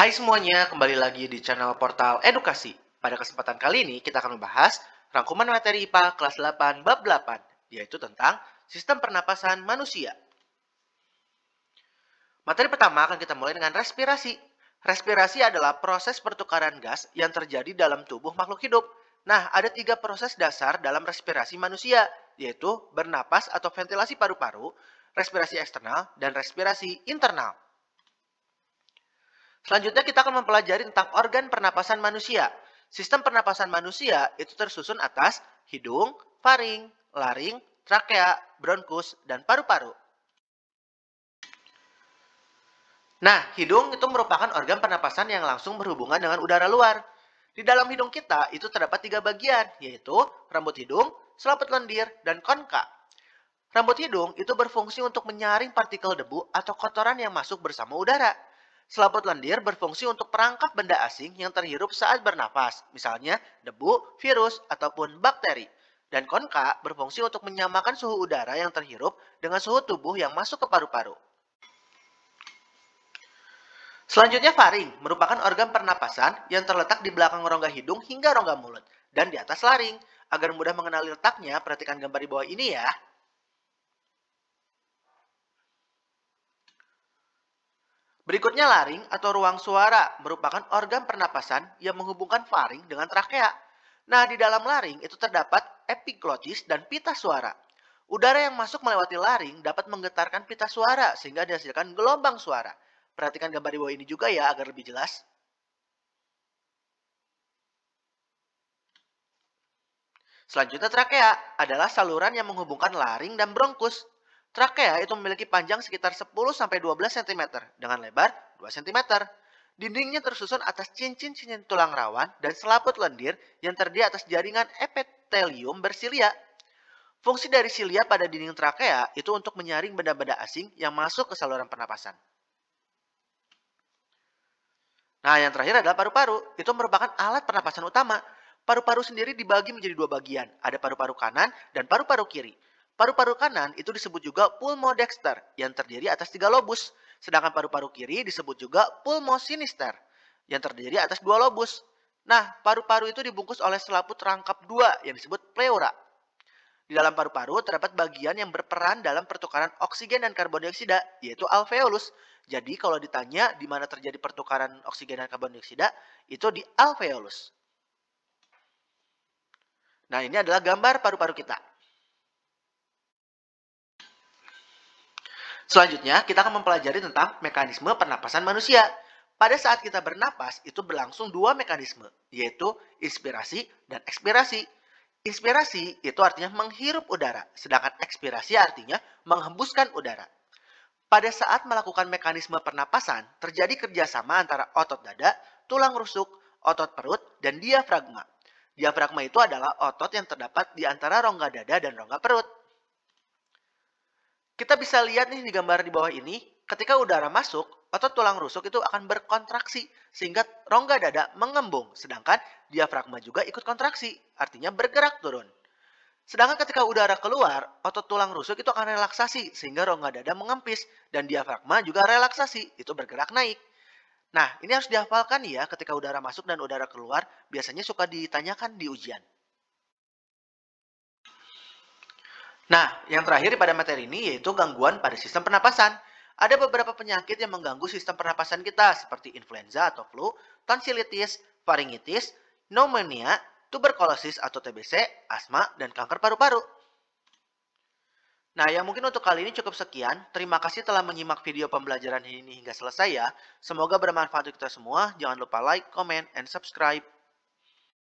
Hai semuanya, kembali lagi di channel Portal Edukasi. Pada kesempatan kali ini kita akan membahas rangkuman materi IPA kelas 8 bab 8, yaitu tentang sistem pernapasan manusia. Materi pertama akan kita mulai dengan respirasi. Respirasi adalah proses pertukaran gas yang terjadi dalam tubuh makhluk hidup. Nah, ada tiga proses dasar dalam respirasi manusia, yaitu bernapas atau ventilasi paru-paru, respirasi eksternal, dan respirasi internal. Selanjutnya kita akan mempelajari tentang organ pernapasan manusia. Sistem pernapasan manusia itu tersusun atas hidung, faring, laring, trakea, bronkus, dan paru-paru. Nah, hidung itu merupakan organ pernapasan yang langsung berhubungan dengan udara luar. Di dalam hidung kita itu terdapat tiga bagian, yaitu rambut hidung, selaput lendir, dan konka. Rambut hidung itu berfungsi untuk menyaring partikel debu atau kotoran yang masuk bersama udara. Selaput lendir berfungsi untuk perangkap benda asing yang terhirup saat bernafas, misalnya debu, virus, ataupun bakteri. Dan konka berfungsi untuk menyamakan suhu udara yang terhirup dengan suhu tubuh yang masuk ke paru-paru. Selanjutnya faring merupakan organ pernapasan yang terletak di belakang rongga hidung hingga rongga mulut dan di atas laring. Agar mudah mengenali letaknya, perhatikan gambar di bawah ini ya. Berikutnya laring atau ruang suara merupakan organ pernapasan yang menghubungkan faring dengan trakea. Nah, di dalam laring itu terdapat epiglotis dan pita suara. Udara yang masuk melewati laring dapat menggetarkan pita suara sehingga dihasilkan gelombang suara. Perhatikan gambar di bawah ini juga ya agar lebih jelas. Selanjutnya trakea adalah saluran yang menghubungkan laring dan bronkus. Trakea ya, itu memiliki panjang sekitar 10-12 cm dengan lebar 2 cm. Dindingnya tersusun atas cincin-cincin tulang rawan dan selaput lendir yang terdiri atas jaringan epitelium bersilia. Fungsi dari silia pada dinding trakea ya, itu untuk menyaring benda-benda asing yang masuk ke saluran pernapasan. Nah, yang terakhir adalah paru-paru. Itu merupakan alat pernapasan utama. Paru-paru sendiri dibagi menjadi dua bagian. Ada paru-paru kanan dan paru-paru kiri. Paru-paru kanan itu disebut juga pulmodexter yang terdiri atas tiga lobus, sedangkan paru-paru kiri disebut juga pulmosinister yang terdiri atas dua lobus. Nah, paru-paru itu dibungkus oleh selaput rangkap dua yang disebut pleura. Di dalam paru-paru terdapat bagian yang berperan dalam pertukaran oksigen dan karbon dioksida, yaitu alveolus. Jadi kalau ditanya di mana terjadi pertukaran oksigen dan karbon dioksida, itu di alveolus. Nah, ini adalah gambar paru-paru kita. Selanjutnya, kita akan mempelajari tentang mekanisme pernapasan manusia. Pada saat kita bernapas, itu berlangsung dua mekanisme, yaitu inspirasi dan ekspirasi. Inspirasi itu artinya menghirup udara, sedangkan ekspirasi artinya menghembuskan udara. Pada saat melakukan mekanisme pernapasan, terjadi kerjasama antara otot dada, tulang rusuk, otot perut, dan diafragma. Diafragma itu adalah otot yang terdapat di antara rongga dada dan rongga perut. Kita bisa lihat nih di gambar di bawah ini, ketika udara masuk, otot tulang rusuk itu akan berkontraksi sehingga rongga dada mengembung, sedangkan diafragma juga ikut kontraksi, artinya bergerak turun. Sedangkan ketika udara keluar, otot tulang rusuk itu akan relaksasi sehingga rongga dada mengempis dan diafragma juga relaksasi, itu bergerak naik. Nah, ini harus dihafalkan ya ketika udara masuk dan udara keluar, biasanya suka ditanyakan di ujian. Nah, yang terakhir pada materi ini yaitu gangguan pada sistem pernapasan. Ada beberapa penyakit yang mengganggu sistem pernapasan kita seperti influenza atau flu, tonsilitis, faringitis, pneumonia, tuberkulosis atau TBC, asma, dan kanker paru-paru. Nah, yang mungkin untuk kali ini cukup sekian. Terima kasih telah menyimak video pembelajaran ini hingga selesai ya. Semoga bermanfaat untuk kita semua. Jangan lupa like, comment, and subscribe.